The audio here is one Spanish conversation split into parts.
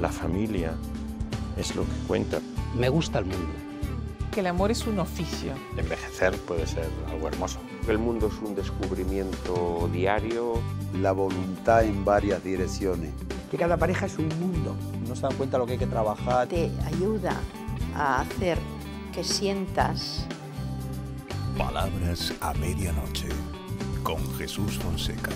la familia es lo que cuenta. Me gusta el mundo. Que el amor es un oficio. Envejecer puede ser algo hermoso. El mundo es un descubrimiento diario. La voluntad en varias direcciones. Que cada pareja es un mundo. No se dan cuenta lo que hay que trabajar. Te ayuda a hacer que sientas. Palabras a medianoche con Jesús Fonseca.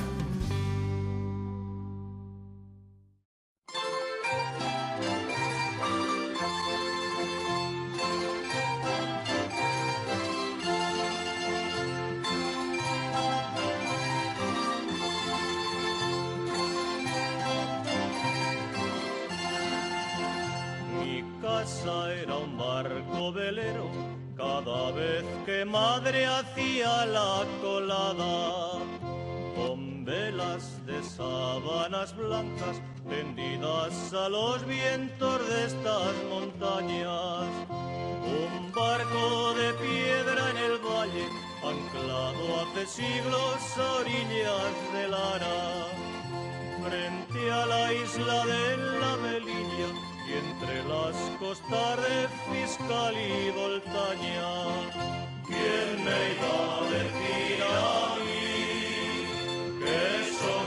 blancas tendidas a los vientos de estas montañas. Un barco de piedra en el valle, anclado hace siglos a orillas del Ara. Frente a la isla de la Melilla y entre las costas de Fiscal y Voltaña. ¿Quién me iba a decir a mí que soy?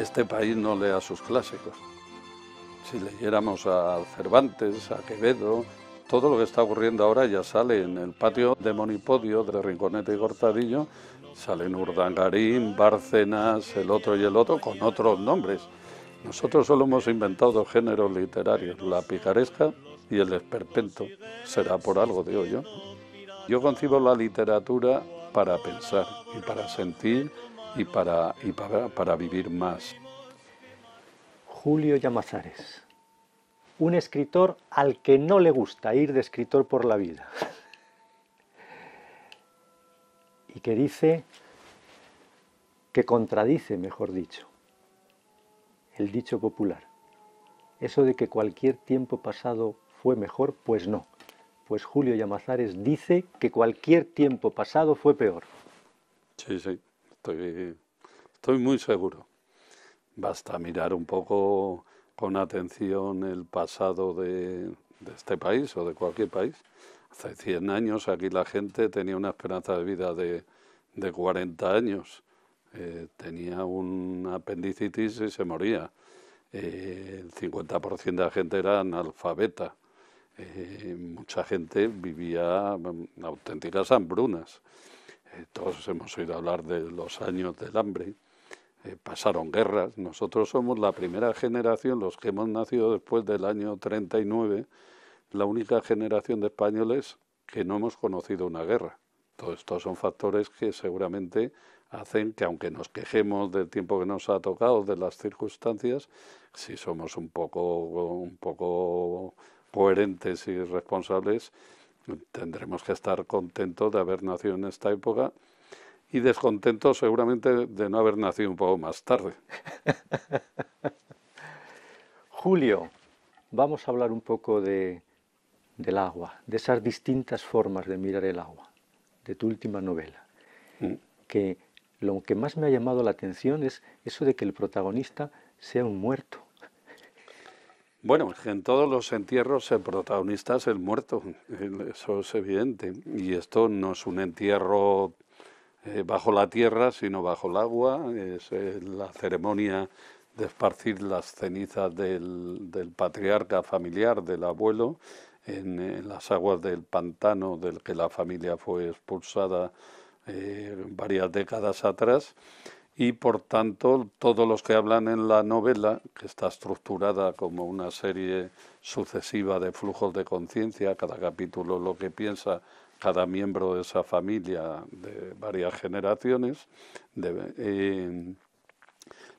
este país no lea sus clásicos. Si leyéramos a Cervantes, a Quevedo, todo lo que está ocurriendo ahora ya sale en el patio de Monipodio, de Rinconete y Cortadillo, salen Urdangarín, Bárcenas, el otro y el otro, con otros nombres. Nosotros solo hemos inventado dos géneros literarios, la picaresca y el esperpento. Será por algo, digo yo. Yo concibo la literatura para pensar y para sentir y para, vivir más. Julio Yamazares, un escritor al que no le gusta ir de escritor por la vida y que dice, que contradice, mejor dicho, el dicho popular. Eso de que cualquier tiempo pasado fue mejor, pues no. Pues Julio Yamazares dice que cualquier tiempo pasado fue peor. Sí, sí estoy, muy seguro. Basta mirar un poco con atención el pasado de, este país o de cualquier país. Hace 100 años aquí la gente tenía una esperanza de vida de, 40 años. Eh, tenía un apendicitis y se moría. Eh, el 50% de la gente era analfabeta. Eh, mucha gente vivía mm, auténticas hambrunas. Eh, todos hemos oído hablar de los años del hambre. Eh, pasaron guerras. Nosotros somos la primera generación, los que hemos nacido después del año 39, la única generación de españoles que no hemos conocido una guerra. Todos estos son factores que seguramente hacen que aunque nos quejemos del tiempo que nos ha tocado, de las circunstancias, si somos un poco, un poco coherentes y responsables, Tendremos que estar contentos de haber nacido en esta época y descontentos seguramente de no haber nacido un poco más tarde. Julio, vamos a hablar un poco de, del agua, de esas distintas formas de mirar el agua, de tu última novela. Mm. Que lo que más me ha llamado la atención es eso de que el protagonista sea un muerto. Bueno, en todos los entierros el protagonista es el muerto, eso es evidente. Y esto no es un entierro eh, bajo la tierra, sino bajo el agua. Es eh, la ceremonia de esparcir las cenizas del, patriarca familiar, del abuelo, en, las aguas del pantano del que la familia fue expulsada eh, varias décadas atrás y por tanto todos los que hablan en la novela, que está estructurada como una serie sucesiva de flujos de conciencia, cada capítulo lo que piensa cada miembro de esa familia de varias generaciones, eh,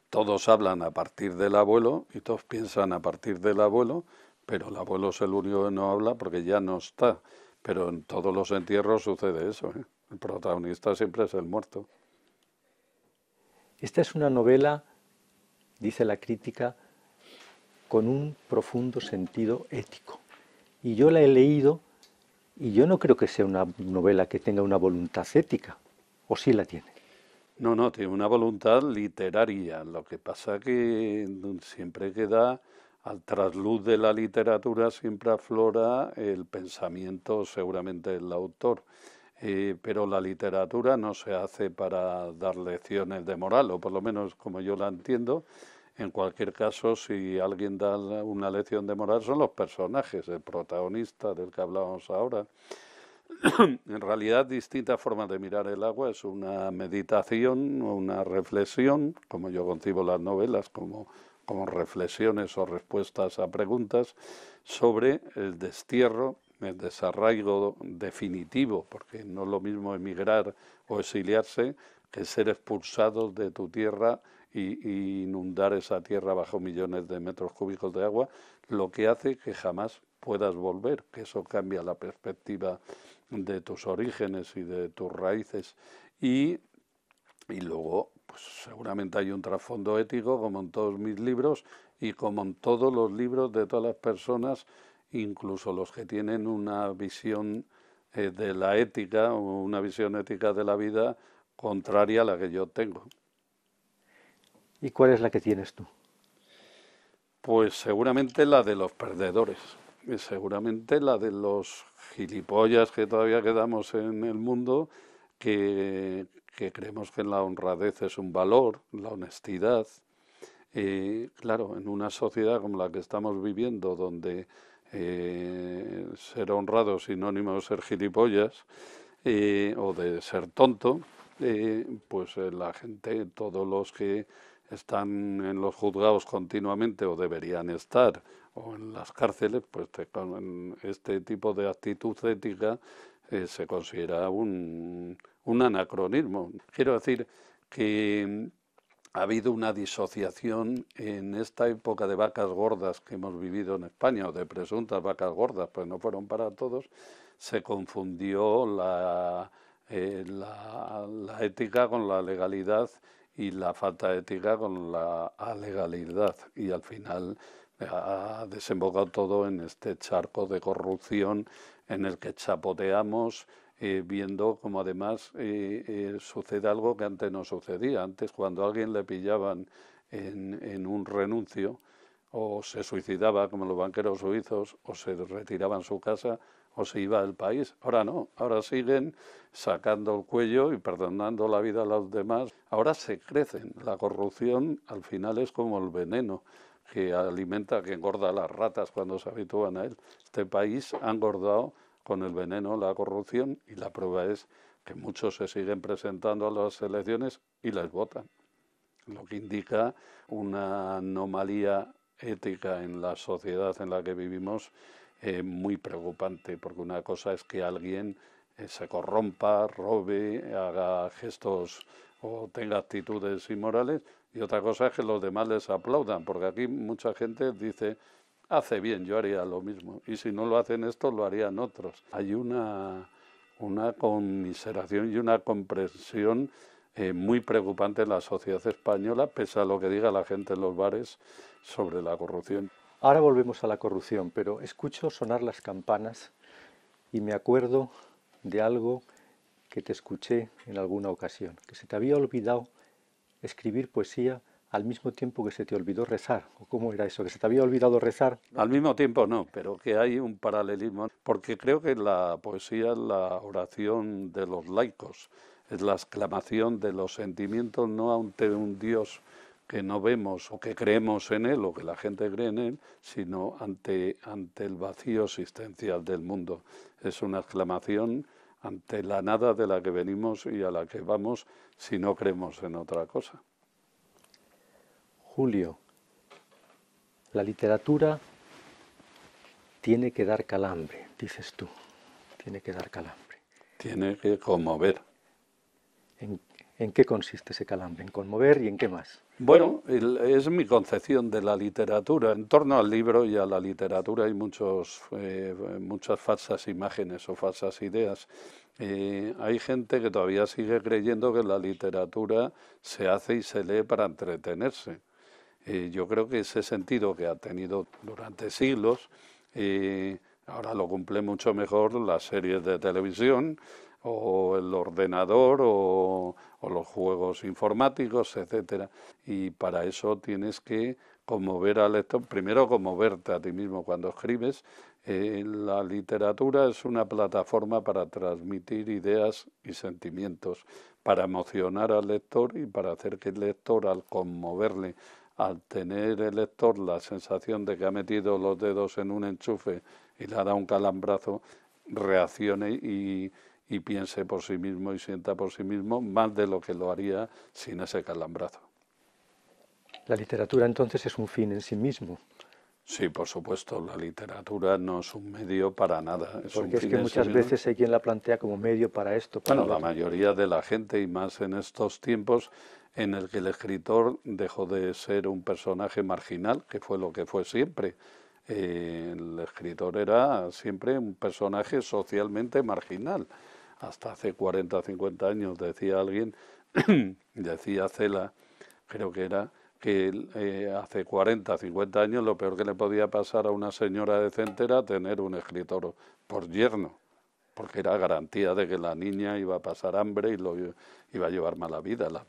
todos hablan a partir del abuelo y todos piensan a partir del abuelo, pero el abuelo es el único que no habla porque ya no está. Pero en todos los entierros sucede eso. ¿eh? El protagonista siempre es el muerto. Esta es una novela, dice la crítica, con un profundo sentido ético. Y yo la he leído y yo no creo que sea una novela que tenga una voluntad ética, o sí la tiene. No, no, tiene una voluntad literaria. Lo que pasa que mm, siempre queda, al trasluz de la literatura, siempre aflora el pensamiento seguramente del autor. Eh, pero la literatura no se hace para dar lecciones de moral, o por lo menos como yo la entiendo. En cualquier caso, si alguien da una lección de moral, son los personajes, el protagonista del que hablábamos ahora. en realidad, distintas formas de mirar el agua es una meditación o una reflexión, como yo concibo las novelas, como como reflexiones o respuestas a preguntas sobre el destierro el desarraigo definitivo, porque no es lo mismo emigrar o exiliarse que ser expulsados de tu tierra y, inundar esa tierra bajo millones de metros cúbicos de agua, lo que hace que jamás puedas volver, que eso cambia la perspectiva de tus orígenes y de tus raíces. Y, y luego, pues seguramente hay un trasfondo ético, como en todos mis libros y como en todos los libros de todas las personas incluso los que tienen una visión eh, de la ética o una visión ética de la vida contraria a la que yo tengo. ¿Y cuál es la que tienes tú? Pues seguramente la de los perdedores, seguramente la de los gilipollas que todavía quedamos en el mundo, que, creemos que la honradez es un valor, la honestidad. Eh, claro, en una sociedad como la que estamos viviendo, donde eh, ser honrado sinónimo de ser gilipollas o de ser tonto, pues eh, la gente, todos los que están en los juzgados continuamente o deberían estar o en las cárceles, pues con este tipo de actitud ética eh, se considera un anacronismo. Quiero decir que ha habido una disociación en esta época de vacas gordas que hemos vivido en España, o de presuntas vacas gordas, pues no fueron para todos, se confundió la, eh, la, ética con la legalidad y la falta de ética con la legalidad Y al final eh, ha desembocado todo en este charco de corrupción en el que chapoteamos eh, viendo como además eh, eh, sucede algo que antes no sucedía. Antes cuando alguien le pillaban en, un renuncio, o se suicidaba como los banqueros suizos, o se retiraba su casa, o se iba del país. Ahora no, ahora siguen sacando el cuello y perdonando la vida a los demás. Ahora se crecen. La corrupción al final es como el veneno que alimenta, que engorda a las ratas cuando se habitúan a él. Este país ha engordado con el veneno, la corrupción, y la prueba es que muchos se siguen presentando a las elecciones y las votan, lo que indica una anomalía ética en la sociedad en la que vivimos eh, muy preocupante, porque una cosa es que alguien eh, se corrompa, robe, haga gestos o tenga actitudes inmorales, y otra cosa es que los demás les aplaudan, porque aquí mucha gente dice hace bien, yo haría lo mismo. Y si no lo hacen estos, lo harían otros. Hay una, una conmiseración y una comprensión eh, muy preocupante en la sociedad española, pese a lo que diga la gente en los bares sobre la corrupción. Ahora volvemos a la corrupción, pero escucho sonar las campanas y me acuerdo de algo que te escuché en alguna ocasión, que se te había olvidado escribir poesía al mismo tiempo que se te olvidó rezar? ¿O cómo era eso? ¿Que se te había olvidado rezar? Al mismo tiempo no, pero que hay un paralelismo, porque creo que la poesía es la oración de los laicos, es la exclamación de los sentimientos no ante un Dios que no vemos o que creemos en él o que la gente cree en él, sino ante, ante el vacío existencial del mundo. Es una exclamación ante la nada de la que venimos y a la que vamos si no creemos en otra cosa. Julio, la literatura tiene que dar calambre, dices tú, tiene que dar calambre. Tiene que conmover. ¿En, qué consiste ese calambre? ¿En conmover y en qué más? Bueno, es mi concepción de la literatura. En torno al libro y a la literatura hay muchos, eh, muchas falsas imágenes o falsas ideas. Eh, hay gente que todavía sigue creyendo que la literatura se hace y se lee para entretenerse eh, yo creo que ese sentido que ha tenido durante siglos, eh, ahora lo cumple mucho mejor las series de televisión o el ordenador o, los juegos informáticos, etcétera. Y para eso tienes que conmover al lector, primero conmoverte a ti mismo cuando escribes. Eh, la literatura es una plataforma para transmitir ideas y sentimientos, para emocionar al lector y para hacer que el lector, al conmoverle al tener el lector la sensación de que ha metido los dedos en un enchufe y le da un calambrazo, reaccione y, piense por sí mismo y sienta por sí mismo más de lo que lo haría sin ese calambrazo. La literatura entonces es un fin en sí mismo. Sí, por supuesto, la literatura no es un medio para nada. Porque es que muchas veces hay quien la plantea como medio para esto. bueno, la mayoría de la gente, y más en estos tiempos, en el que el escritor dejó de ser un personaje marginal, que fue lo que fue siempre. Eh, el escritor era siempre un personaje socialmente marginal. Hasta hace 40 o 50 años decía alguien, decía Cela, creo que era, que eh, hace 40 50 años lo peor que le podía pasar a una señora decente era tener un escritor por yerno porque era garantía de que la niña iba a pasar hambre y lo iba a llevar mala vida. Las,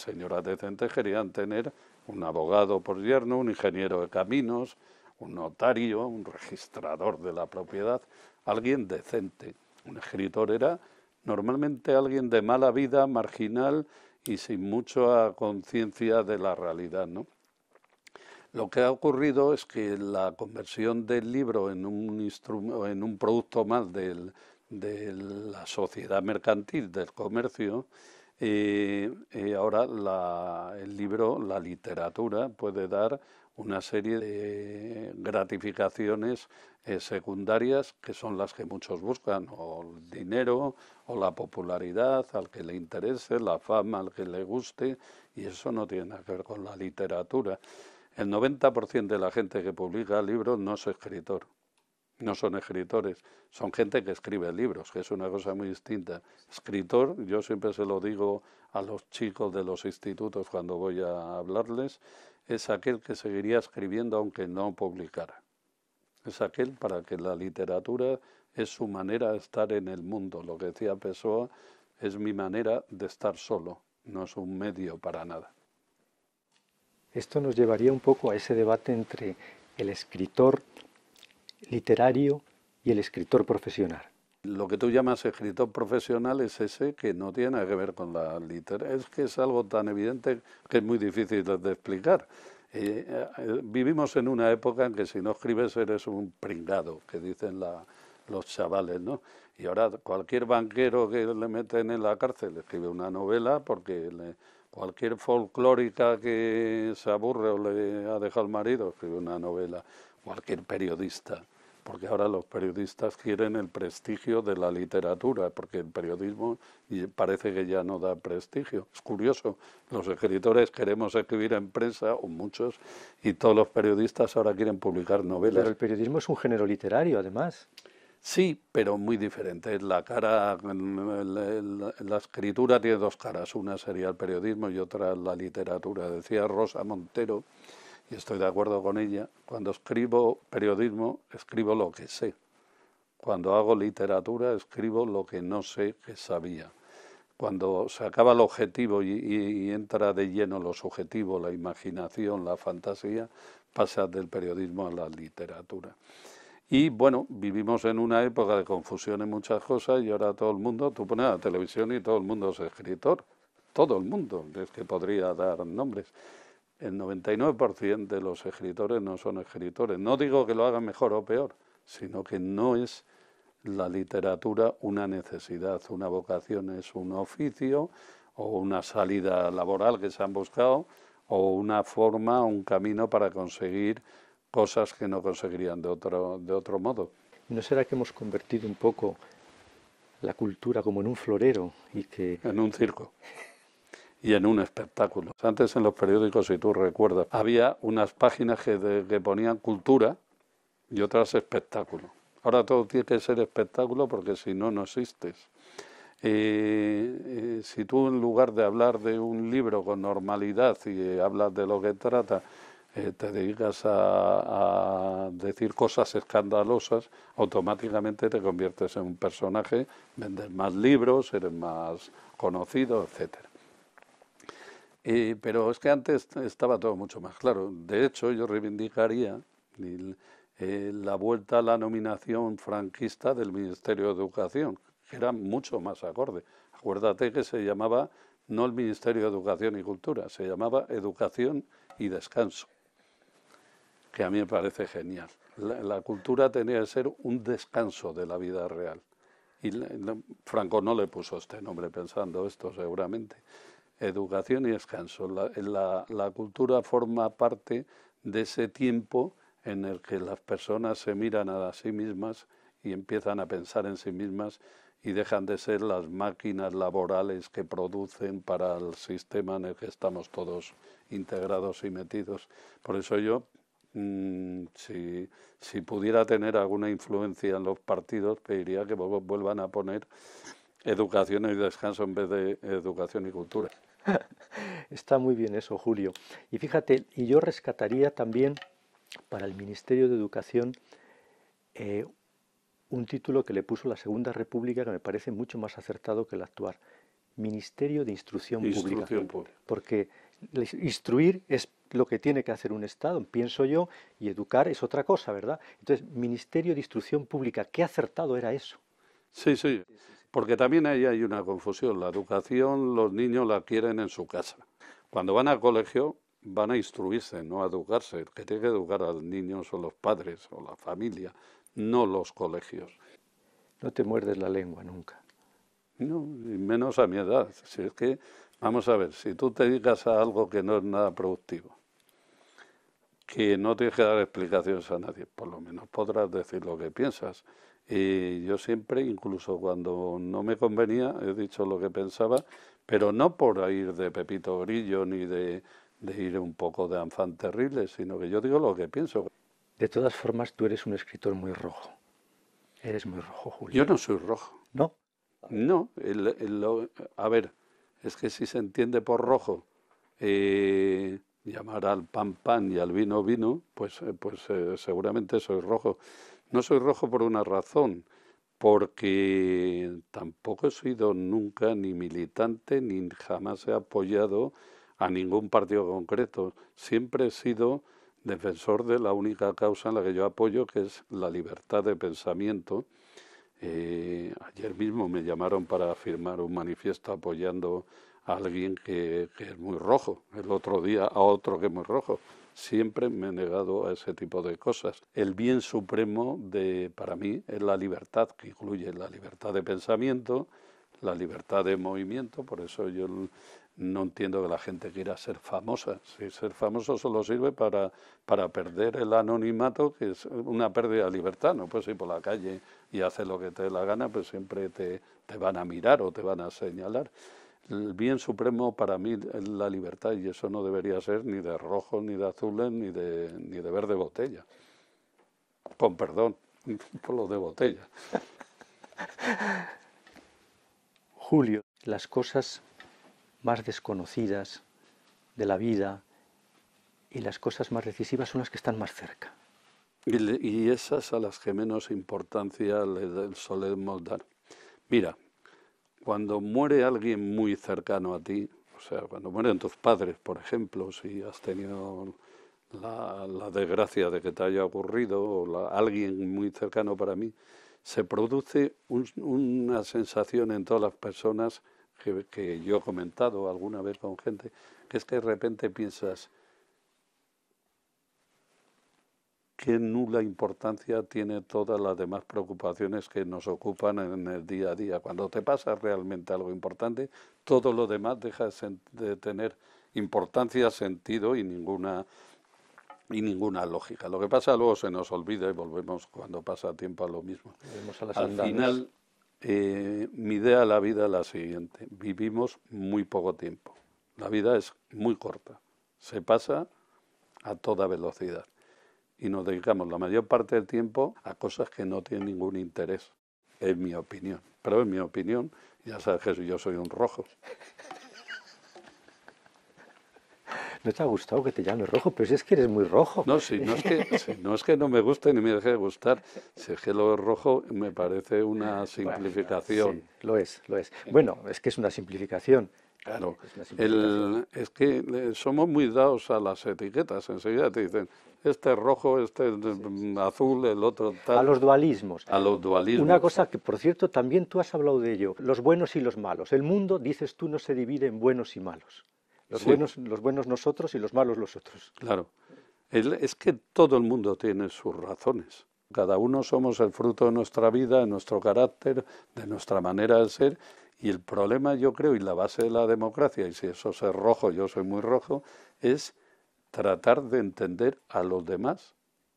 señoras decentes querían tener un abogado por yerno, un ingeniero de caminos, un notario, un registrador de la propiedad, alguien decente. Un escritor era normalmente alguien de mala vida, marginal y sin mucha conciencia de la realidad, ¿no? Lo que ha ocurrido es que la conversión del libro en un, en un producto más del, de la sociedad mercantil, del comercio, y ahora el libro, la literatura, puede dar una serie de gratificaciones eh, secundarias que son las que muchos buscan, o el dinero, o la popularidad, al que le interese, la fama, al que le guste, y eso no tiene que ver con la literatura. El 90% de la gente que publica libros no es escritor no son escritores, son gente que escribe libros, que es una cosa muy distinta. Escritor, yo siempre se lo digo a los chicos de los institutos cuando voy a hablarles, es aquel que seguiría escribiendo aunque no publicara. Es aquel para que la literatura es su manera de estar en el mundo. Lo que decía Pessoa es mi manera de estar solo, no es un medio para nada. Esto nos llevaría un poco a ese debate entre el escritor literario y el escritor profesional. Lo que tú llamas escritor profesional es ese que no tiene que ver con la literatura. Es que es algo tan evidente que es muy difícil de explicar. Eh, eh, vivimos en una época en que si no escribes eres un pringado, que dicen los chavales, ¿no? Y ahora cualquier banquero que le meten en la cárcel escribe una novela porque cualquier folclórica que se aburre o le ha dejado el marido escribe una novela, cualquier periodista porque ahora los periodistas quieren el prestigio de la literatura, porque el periodismo parece que ya no da prestigio. Es curioso, los escritores queremos escribir en prensa, o muchos, y todos los periodistas ahora quieren publicar novelas. Pero el periodismo es un género literario, además. Sí, pero muy diferente. La cara, escritura tiene dos caras. Una sería el periodismo y otra la literatura. Decía Rosa Montero y estoy de acuerdo con ella, cuando escribo periodismo, escribo lo que sé. Cuando hago literatura, escribo lo que no sé que sabía. Cuando se acaba el objetivo y, entra de lleno lo subjetivo, la imaginación, la fantasía, pasa del periodismo a la literatura. Y bueno, vivimos en una época de confusión en muchas cosas y ahora todo el mundo, tú pones la televisión y todo el mundo es escritor, todo el mundo, es que podría dar nombres el 99% de los escritores no son escritores. No digo que lo hagan mejor o peor, sino que no es la literatura una necesidad, una vocación, es un oficio o una salida laboral que se han buscado o una forma, un camino para conseguir cosas que no conseguirían de otro, de otro modo. ¿No será que hemos convertido un poco la cultura como en un florero y que... En un circo. y en un espectáculo. Antes en los periódicos, si tú recuerdas, había unas páginas que, ponían cultura y otras espectáculo. Ahora todo tiene que ser espectáculo porque si no, no existes. Eh, eh, si tú en lugar de hablar de un libro con normalidad y eh, hablas de lo que trata, te dedicas a, a, decir cosas escandalosas, automáticamente te conviertes en un personaje, vendes más libros, eres más conocido, etcétera pero es que antes estaba todo mucho más claro. De hecho, yo reivindicaría la vuelta a la nominación franquista del Ministerio de Educación, que era mucho más acorde. Acuérdate que se llamaba no el Ministerio de Educación y Cultura, se llamaba Educación y Descanso, que a mí me parece genial. La, cultura tenía que ser un descanso de la vida real. Y Franco no le puso este nombre pensando esto seguramente educación y descanso. Eh, la, cultura forma parte de ese tiempo en el que las personas se miran a sí mismas y empiezan a pensar en sí mismas y dejan de ser las máquinas laborales que producen para el sistema en el que estamos todos integrados y metidos. Por eso yo, mm, si, si, pudiera tener alguna influencia en los partidos, pediría que vuelvan a poner educación y descanso en vez de educación y cultura. Está muy bien eso, Julio. Y fíjate, y yo rescataría también para el Ministerio de Educación eh, un título que le puso la Segunda República que me parece mucho más acertado que el actual. Ministerio de Instrucción, Pública. Pública. Porque instruir es lo que tiene que hacer un Estado, pienso yo, y educar es otra cosa, ¿verdad? Entonces, Ministerio de Instrucción Pública, qué acertado era eso. Sí, sí. Porque también ahí hay una confusión. La educación los niños la quieren en su casa. Cuando van al colegio van a instruirse, no a educarse. El que tiene que educar al los niños son los padres o la familia, no los colegios. No te muerdes la lengua nunca. No, y menos a mi edad. Si es que, vamos a ver, si tú te dedicas a algo que no es nada productivo, que no tienes que dar explicaciones a nadie, por lo menos podrás decir lo que piensas y yo siempre, incluso cuando no me convenía, he dicho lo que pensaba, pero no por ir de Pepito Grillo ni de, de ir un poco de Anfan terrible, sino que yo digo lo que pienso. De todas formas, tú eres un escritor muy rojo. Eres muy rojo, Julio. Yo no soy rojo. ¿No? No. El, a ver, es que si se entiende por rojo eh, llamar al pan pan y al vino vino, pues, eh, pues eh, seguramente soy rojo. No soy rojo por una razón, porque tampoco he sido nunca ni militante ni jamás he apoyado a ningún partido concreto. Siempre he sido defensor de la única causa en la que yo apoyo, que es la libertad de pensamiento. Eh, ayer mismo me llamaron para firmar un manifiesto apoyando a alguien que, que es muy rojo, el otro día a otro que es muy rojo. Siempre me he negado a ese tipo de cosas. El bien supremo para mí es la libertad, que incluye la libertad de pensamiento, la libertad de movimiento, por eso yo no entiendo que la gente quiera ser famosa. Si ser famoso solo sirve para, para perder el anonimato, que es una pérdida de libertad. No puedes ir por la calle y hacer lo que te dé la gana, pues siempre te van a mirar o te van a señalar. El bien supremo para mí es la libertad y eso no debería ser ni de rojo, ni de azul, ni de, ni de verde botella. Con perdón por lo de botella. Julio, las cosas más desconocidas de la vida y las cosas más decisivas son las que están más cerca. Y, y esas a las que menos importancia le solemos dar. Mira, cuando muere alguien muy cercano a ti, o sea, cuando mueren tus padres, por ejemplo, si has tenido la, desgracia de que te haya ocurrido, o alguien muy cercano para mí, se produce una sensación en todas las personas que yo he comentado alguna vez con gente, que es que de repente piensas, qué nula importancia tiene todas las demás preocupaciones que nos ocupan en el día a día. Cuando te pasa realmente algo importante, todo lo demás deja de tener importancia, sentido y ninguna y ninguna lógica. Lo que pasa luego se nos olvida y volvemos cuando pasa tiempo a lo mismo. Al final, eh, mi idea de la vida es la siguiente. Vivimos muy poco tiempo. La vida es muy corta. Se pasa a toda velocidad y nos dedicamos la mayor parte del tiempo a cosas que no tienen ningún interés, en mi opinión. Pero en mi opinión, ya sabes Jesús, yo soy un rojo. no te ha gustado que te llame rojo, pero si es que eres muy rojo. No, si no es que, no, es que no me guste ni me deje de gustar, si es que lo rojo me parece una simplificación. lo es, lo es. Bueno, es que es una simplificación. Claro, es, es que somos muy dados a las etiquetas, enseguida te dicen, este es rojo, este azul, el otro tal. A los dualismos. A los dualismos. Una cosa que, por cierto, también tú has hablado de ello, los buenos y los malos. El mundo, dices tú, no se divide en buenos y malos. Los, buenos, los buenos nosotros y los malos los otros. Claro. Es que todo el mundo tiene sus razones. Cada uno somos el fruto de nuestra vida, de nuestro carácter, de nuestra manera de ser. Y el problema, yo creo, y la base de la democracia, y si eso es rojo, yo soy muy rojo, es tratar de entender a los demás,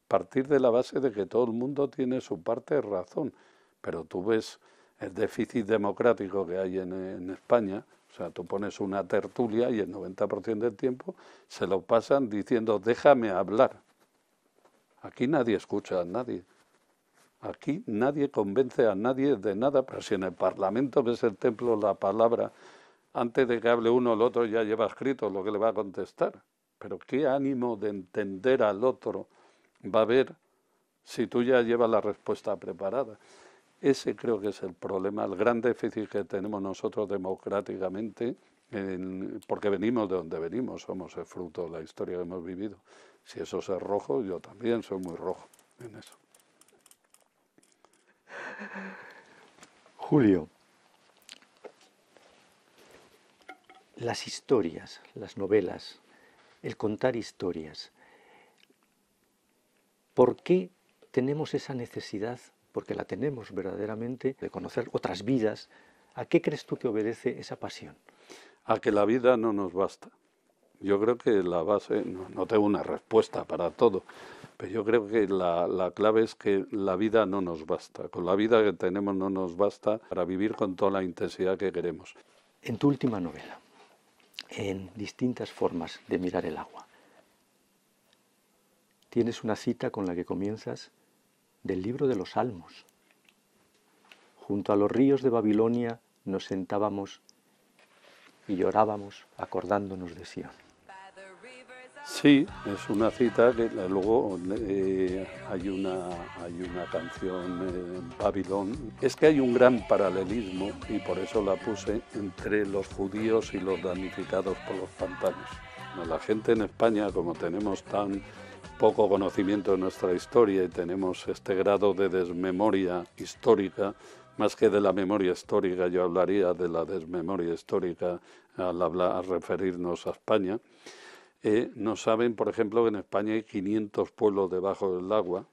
partir de la base de que todo el mundo tiene su parte de razón, pero tú ves el déficit democrático que hay en, España, o sea, tú pones una tertulia y el 90% del tiempo se lo pasan diciendo, déjame hablar. Aquí nadie escucha a nadie. Aquí nadie convence a nadie de nada, pero si en el Parlamento, ves el templo, la palabra, antes de que hable uno o el otro ya lleva escrito lo que le va a contestar pero qué ánimo de entender al otro va a haber si tú ya llevas la respuesta preparada. Ese creo que es el problema, el gran déficit que tenemos nosotros democráticamente, porque venimos de donde venimos, somos el fruto de la historia que hemos vivido. Si eso es rojo, yo también soy muy rojo en eso. Julio, las historias, las novelas, el contar historias. ¿Por qué tenemos esa necesidad, porque la tenemos verdaderamente, de conocer otras vidas? ¿A qué crees tú que obedece esa pasión? A que la vida no nos basta. Yo creo que la base, no, tengo una respuesta para todo, pero yo creo que la, clave es que la vida no nos basta. Con la vida que tenemos no nos basta para vivir con toda la intensidad que queremos. En tu última novela, en distintas formas de mirar el agua. Tienes una cita con la que comienzas del libro de los Salmos. Junto a los ríos de Babilonia nos sentábamos y llorábamos acordándonos de Sion. Sí, es una cita que eh, luego eh, hay, una, hay una canción en Babilón. Es que hay un gran paralelismo, y por eso la puse, entre los judíos y los damnificados por los pantanos. La gente en España, como tenemos tan poco conocimiento de nuestra historia y tenemos este grado de desmemoria histórica, más que de la memoria histórica, yo hablaría de la desmemoria histórica al, hablar, al referirnos a España, eh, no saben, por ejemplo, que en España hay 500 pueblos debajo del agua,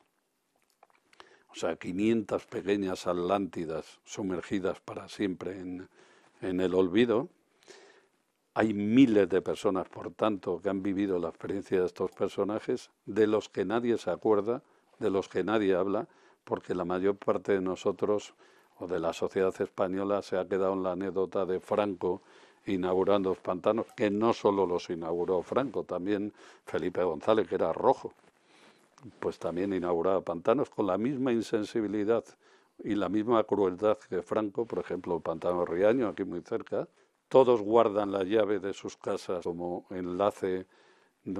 o sea, 500 pequeñas Atlántidas sumergidas para siempre en, en el olvido. Hay miles de personas, por tanto, que han vivido la experiencia de estos personajes, de los que nadie se acuerda, de los que nadie habla, porque la mayor parte de nosotros o de la sociedad española se ha quedado en la anécdota de Franco inaugurando pantanos, que no solo los inauguró Franco, también Felipe González, que era rojo, pues también inauguraba pantanos con la misma insensibilidad y la misma crueldad que Franco, por ejemplo, el pantano Riaño, aquí muy cerca. Todos guardan la llave de sus casas como enlace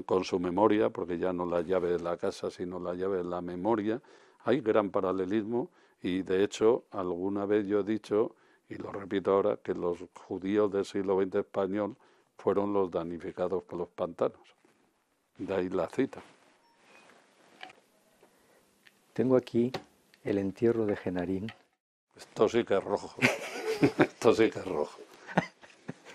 con su memoria, porque ya no la llave de la casa, sino la llave de la memoria. Hay gran paralelismo y, de hecho, alguna vez yo he dicho y lo repito ahora, que los judíos del siglo XX español fueron los danificados por los pantanos. De ahí la cita. Tengo aquí el entierro de Genarín. Esto sí que es rojo. Esto sí que es rojo.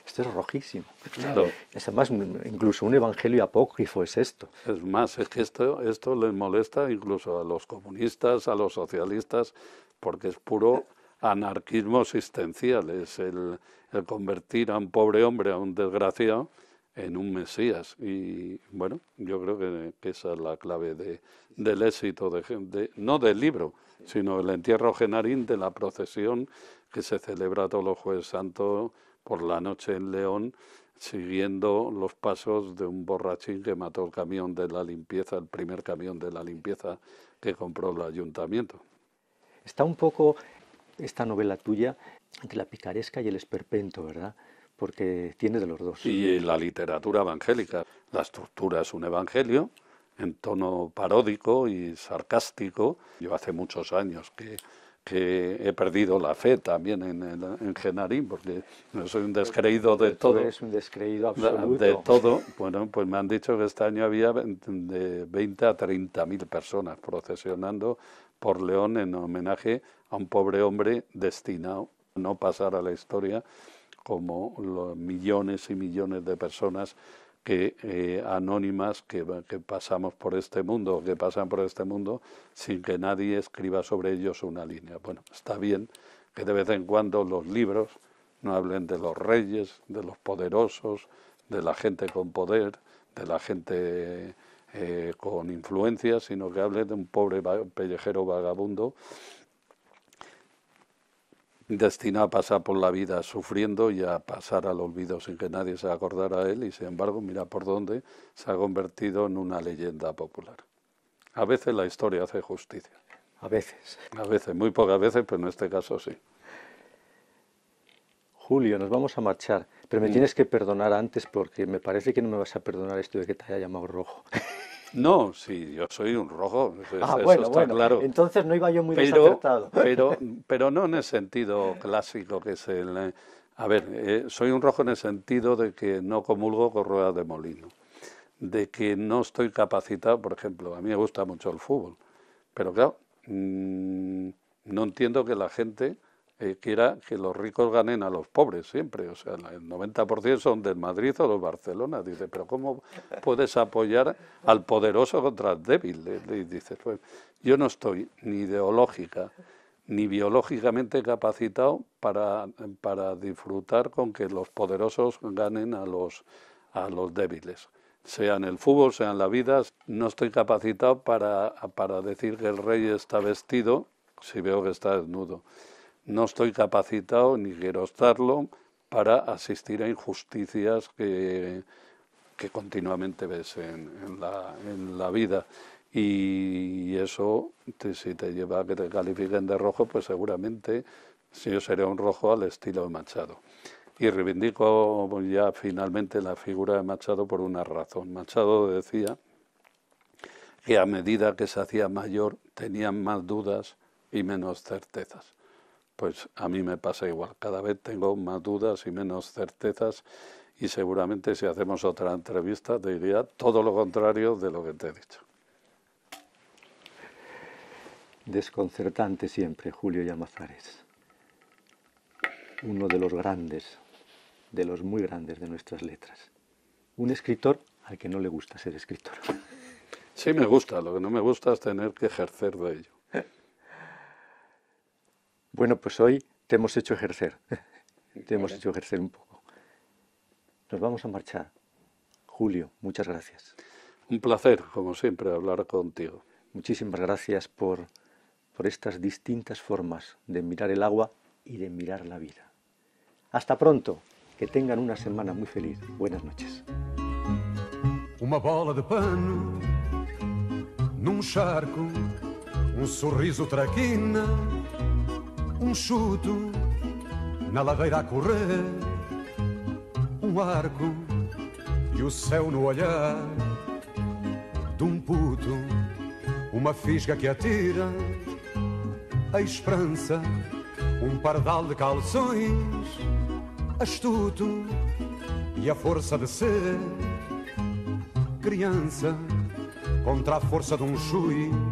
Esto es rojísimo. Claro. Es más, incluso un evangelio apócrifo es esto. Es más, es que esto, esto les molesta incluso a los comunistas, a los socialistas, porque es puro anarquismo existencial, es el, convertir a un pobre hombre, a un desgraciado, en un Mesías. Y bueno, yo creo que, esa es la clave de, del éxito, de, no del libro, sino el entierro genarín de la procesión que se celebra todos los jueves santos por la noche en León, siguiendo los pasos de un borrachín que mató el camión de la limpieza, el primer camión de la limpieza que compró el ayuntamiento. Está un poco esta novela tuya entre la picaresca y el esperpento, ¿verdad? Porque tiene de los dos. Y la literatura evangélica. La estructura es un evangelio en tono paródico y sarcástico. Yo hace muchos años que, que he perdido la fe también en, en, Genarín, porque soy un descreído de todo. Eres un descreído absoluto. De, de, todo. Bueno, pues me han dicho que este año había de 20 a 30 mil personas procesionando por León en homenaje a un pobre hombre destinado a no pasar a la historia como los millones y millones de personas que eh, anónimas que, que, pasamos por este mundo, que pasan por este mundo sin que nadie escriba sobre ellos una línea. Bueno, está bien que de vez en cuando los libros no hablen de los reyes, de los poderosos, de la gente con poder, de la gente eh, con influencia, sino que hablen de un pobre pellejero vagabundo destinado a pasar por la vida sufriendo y a pasar al olvido sin que nadie se acordara a él y sin embargo mira por dónde se ha convertido en una leyenda popular. A veces la historia hace justicia. A veces. A veces, muy pocas veces, pero en este caso sí. Julio, nos vamos a marchar, pero me mm. tienes que perdonar antes porque me parece que no me vas a perdonar esto de que te haya llamado rojo. No, sí, yo soy un rojo. Ah, bueno, bueno. Entonces no iba yo muy pero, desacertado. Pero, pero no en el sentido clásico que es el. Eh, a ver, eh, soy un rojo en el sentido de que no comulgo con ruedas de molino, de que no estoy capacitado, por ejemplo, a mí me gusta mucho el fútbol, pero claro, mm, no entiendo que la gente eh, quiera que los ricos ganen a los pobres siempre. O sea, el 90% son del Madrid o del Barcelona. Dice, pero ¿cómo puedes apoyar al poderoso contra el débil? Y pues yo no estoy ni ideológica ni biológicamente capacitado para, para disfrutar con que los poderosos ganen a los, a los débiles. Sea en el fútbol, sea en la vida, no estoy capacitado para, para decir que el rey está vestido si veo que está desnudo no estoy capacitado ni quiero estarlo para asistir a injusticias que, continuamente ves en, la, vida. Y eso, si te lleva a que te califiquen de rojo, pues seguramente yo seré un rojo al estilo de Machado. Y reivindico ya finalmente la figura de Machado por una razón. Machado decía que a medida que se hacía mayor tenían más dudas y menos certezas. Pues a mí me pasa igual, cada vez tengo más dudas y menos certezas y seguramente si hacemos otra entrevista te diría todo lo contrario de lo que te he dicho. Desconcertante siempre, Julio Llamazares. Uno de los grandes, de los muy grandes de nuestras letras. Un escritor al que no le gusta ser escritor. Sí me gusta, lo que no me gusta es tener que ejercer de ello. Bueno, pues hoy te hemos hecho ejercer, te hemos hecho ejercer un poco. Nos vamos a marchar. Julio, muchas gracias. Un placer, como siempre, hablar contigo. Muchísimas gracias por, estas distintas formas de mirar el agua y de mirar la vida. Hasta pronto, que tengan una semana muy feliz. Buenas noches. Una bola de pan, un charco, un sorriso traquina. um chuto na ladeira a correr, um arco e o céu no olhar de um puto, uma fisga que atira a esperança, um pardal de calções astuto e a força de ser criança contra a força de um chui.